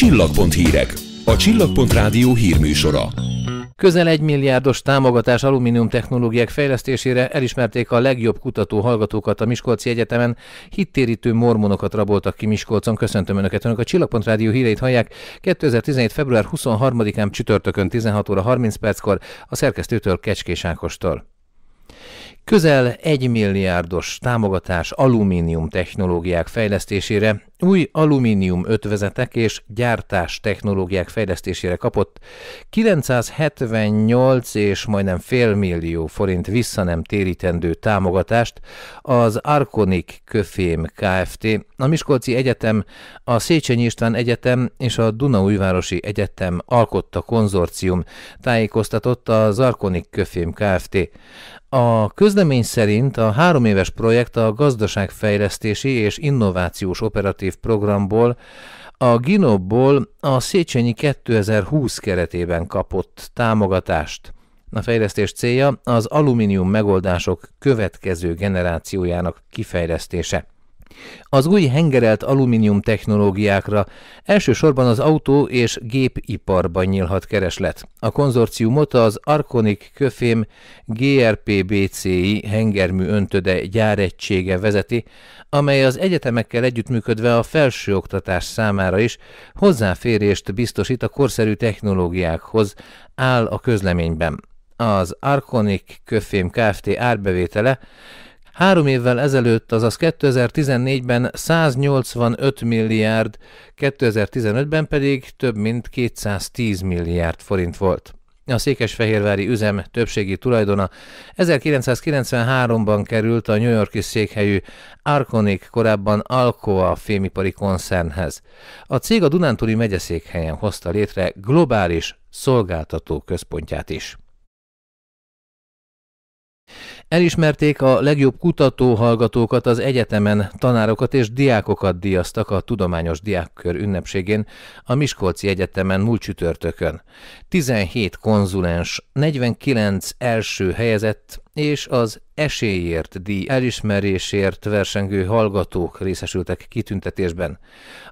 Csillagpont hírek. A Csillagpont rádió hírműsora. Közel egy milliárdos támogatás alumínium technológiák fejlesztésére elismerték a legjobb kutató hallgatókat a Miskolci Egyetemen. Hittérítő mormonokat raboltak ki Miskolcon. Köszöntöm Önöket. Önök a Csillagpont Rádió híreit hallják. 2017. február 23-án csütörtökön 16 óra 30 perckor a szerkesztőtől Kecskés Ákostól. Közel 1 milliárdos támogatás alumínium technológiák fejlesztésére, új alumínium ötvezetek és gyártás technológiák fejlesztésére kapott 978 és majdnem fél millió forint vissza nem térítendő támogatást az Arconic Köfém Kft. A Miskolci Egyetem, a Széchenyi István Egyetem és a Dunaújvárosi Egyetem alkotta konzorcium, tájékoztatott a Zarkonik Köfém Kft. A közlemény szerint a három éves projekt a gazdaságfejlesztési és innovációs operatív programból, a Ginobból a Széchenyi 2020 keretében kapott támogatást. A fejlesztés célja az alumínium megoldások következő generációjának kifejlesztése. Az új hengerelt alumínium technológiákra elsősorban az autó és gépiparban nyílhat kereslet. A konzorciumot az Arconic, Köfém GRPBCI hengermű öntöde gyáregysége vezeti, amely az egyetemekkel együttműködve a felsőoktatás számára is hozzáférést biztosít a korszerű technológiákhoz, áll a közleményben. Az Arconic Köfém Kft. árbevétele Három évvel ezelőtt, azaz 2014-ben 185 milliárd, 2015-ben pedig több mint 210 milliárd forint volt. A székesfehérvári üzem többségi tulajdona 1993-ban került a New Yorki székhelyű Arconic, korábban Alcoa fémipari koncernhez. A cég a Dunántúli megyeszékhelyen hozta létre globális szolgáltató központját is. Elismerték a legjobb kutatóhallgatókat az egyetemen, tanárokat és diákokat díjaztak a Tudományos Diákkör ünnepségén a Miskolci Egyetemen múlt csütörtökön. 17 konzulens, 49 első helyezett, és az Esélyért díj elismerésért versengő hallgatók részesültek kitüntetésben.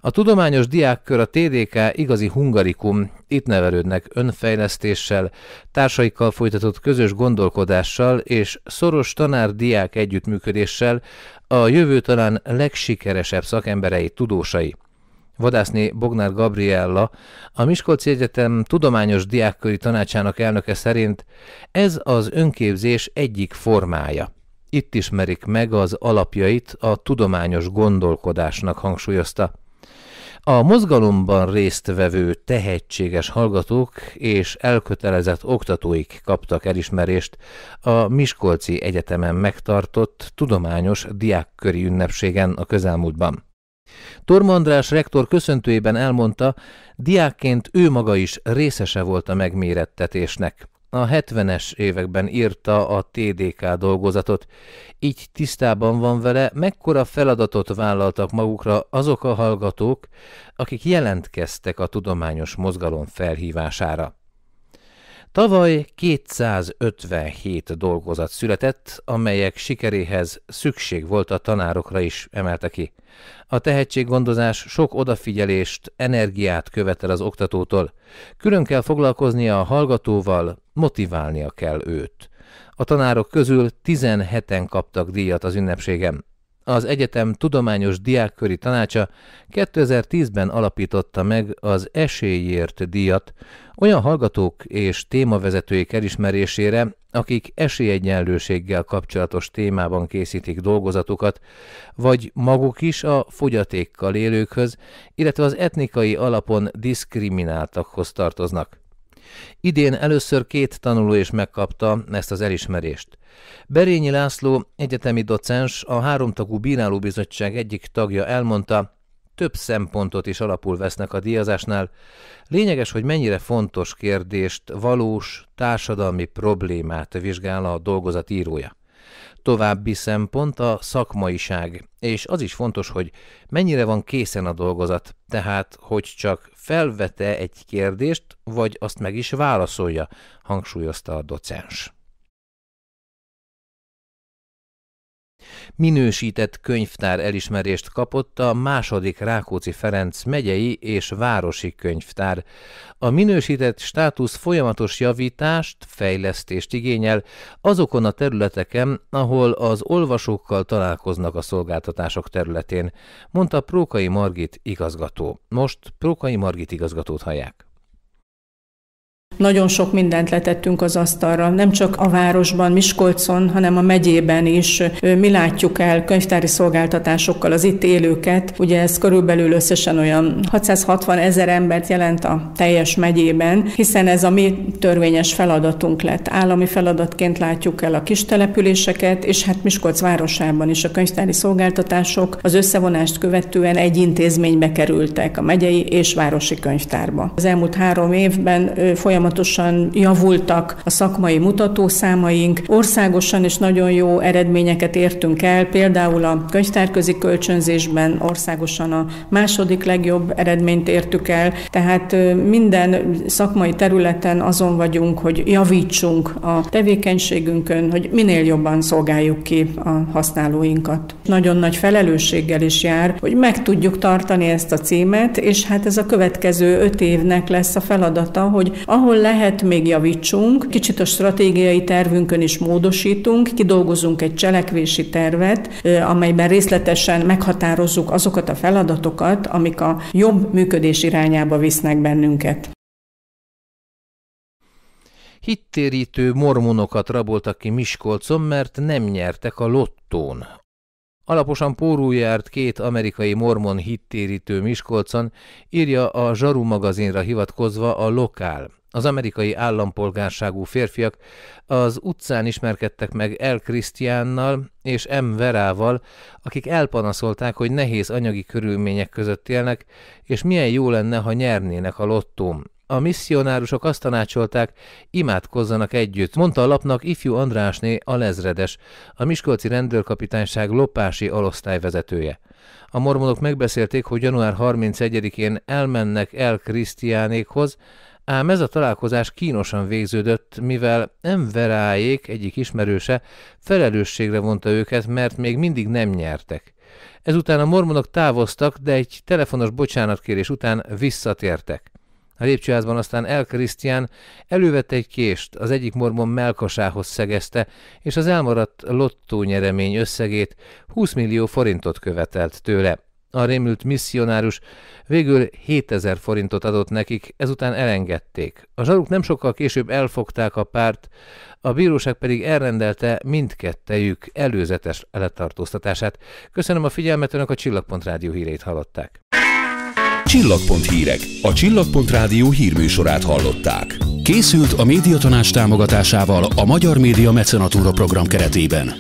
A tudományos diákkör a TDK igazi hungarikum, itt nevelődnek önfejlesztéssel, társaikkal folytatott közös gondolkodással és szoros tanár-diák együttműködéssel a jövő talán legsikeresebb szakemberei, tudósai. Vadászné Bognár Gabriella, a Miskolci Egyetem tudományos diákköri tanácsának elnöke szerint ez az önképzés egyik formája. Itt ismerik meg az alapjait a tudományos gondolkodásnak hangsúlyozta. A mozgalomban résztvevő tehetséges hallgatók és elkötelezett oktatóik kaptak elismerést a Miskolci Egyetemen megtartott tudományos diákköri ünnepségen a közelmúltban. Torma András rektor köszöntőjében elmondta, diákként ő maga is részese volt a megmérettetésnek. A 70-es években írta a TDK dolgozatot, így tisztában van vele, mekkora feladatot vállaltak magukra azok a hallgatók, akik jelentkeztek a tudományos mozgalom felhívására. Tavaly 257 dolgozat született, amelyek sikeréhez szükség volt a tanárokra is, emelte ki. A tehetséggondozás sok odafigyelést, energiát követel az oktatótól. Külön kell foglalkoznia a hallgatóval, motiválnia kell őt. A tanárok közül 17-en kaptak díjat az ünnepségem az egyetem tudományos diákköri tanácsa 2010-ben alapította meg az Esélyért díjat, olyan hallgatók és témavezetőik elismerésére, akik esélyegyenlőséggel kapcsolatos témában készítik dolgozatukat, vagy maguk is a fogyatékkal élőkhöz, illetve az etnikai alapon diszkrimináltakhoz tartoznak. Idén először két tanuló is megkapta ezt az elismerést. Berényi László, egyetemi docens, a háromtagú bírálóbizottság egyik tagja elmondta, több szempontot is alapul vesznek a díjazásnál. Lényeges, hogy mennyire fontos kérdést, valós, társadalmi problémát vizsgál a dolgozat írója. További szempont a szakmaiság, és az is fontos, hogy mennyire van készen a dolgozat, tehát hogy csak felvete egy kérdést, vagy azt meg is válaszolja, hangsúlyozta a docens. Minősített könyvtár elismerést kapott a második Rákóczi Ferenc megyei és városi könyvtár. A minősített státusz folyamatos javítást, fejlesztést igényel azokon a területeken, ahol az olvasókkal találkoznak a szolgáltatások területén, mondta Prókai Margit igazgató. Most Prókai Margit igazgatót hallják. Nagyon sok mindent letettünk az asztalra, nem csak a városban, Miskolcon, hanem a megyében is. Mi látjuk el könyvtári szolgáltatásokkal az itt élőket. Ugye ez körülbelül összesen olyan 660 ezer embert jelent a teljes megyében, hiszen ez a mi törvényes feladatunk lett. Állami feladatként látjuk el a kis településeket, és hát Miskolc városában is a könyvtári szolgáltatások az összevonást követően egy intézménybe kerültek, a megyei és városi könyvtárba. Az elmúlt három évben folyamatosan folyamatosan javultak a szakmai mutatószámaink, országosan is nagyon jó eredményeket értünk el, például a könyvtárközi kölcsönzésben országosan a második legjobb eredményt értük el, tehát minden szakmai területen azon vagyunk, hogy javítsunk a tevékenységünkön, hogy minél jobban szolgáljuk ki a használóinkat. Nagyon nagy felelősséggel is jár, hogy meg tudjuk tartani ezt a címet, és hát ez a következő öt évnek lesz a feladata, hogy ahol ahol lehet, még javítsunk, kicsit a stratégiai tervünkön is módosítunk, kidolgozunk egy cselekvési tervet, amelyben részletesen meghatározzuk azokat a feladatokat, amik a jobb működés irányába visznek bennünket. Hittérítő mormonokat raboltak ki Miskolcon, mert nem nyertek a lottón. Alaposan pórul járt két amerikai mormon hittérítő Miskolcon, írja a Zsaru magazinra hivatkozva a Lokál. Az amerikai állampolgárságú férfiak az utcán ismerkedtek meg El Christiannal és M. Verával, akik elpanaszolták, hogy nehéz anyagi körülmények között élnek, és milyen jó lenne, ha nyernének a lottóm. A misszionárusok azt tanácsolták, imádkozzanak együtt, mondta a lapnak ifjú Andrásné Alezredes, a Miskolci rendőrkapitányság lopási alosztályvezetője. A mormonok megbeszélték, hogy január 31-én elmennek el Krisztiánékhoz, Ám ez a találkozás kínosan végződött, mivel Enveráék egyik ismerőse felelősségre vonta őket, mert még mindig nem nyertek. Ezután a mormonok távoztak, de egy telefonos bocsánatkérés után visszatértek. A lépcsőházban aztán El Christian elővette egy kést, az egyik mormon melkasához szegezte, és az elmaradt lottó nyeremény összegét 20 millió forintot követelt tőle. A rémült misszionárus végül 7000 forintot adott nekik, ezután elengedték. A zsaruk nem sokkal később elfogták a párt, a bíróság pedig elrendelte mindkettejük előzetes letartóztatását. Köszönöm a figyelmet, önök a Csillagpont Rádió hírét hallották. Csillagpont hírek. A Csillagpont Rádió hírműsorát hallották. Készült a médiatanás támogatásával a Magyar Média Mecenatúra program keretében.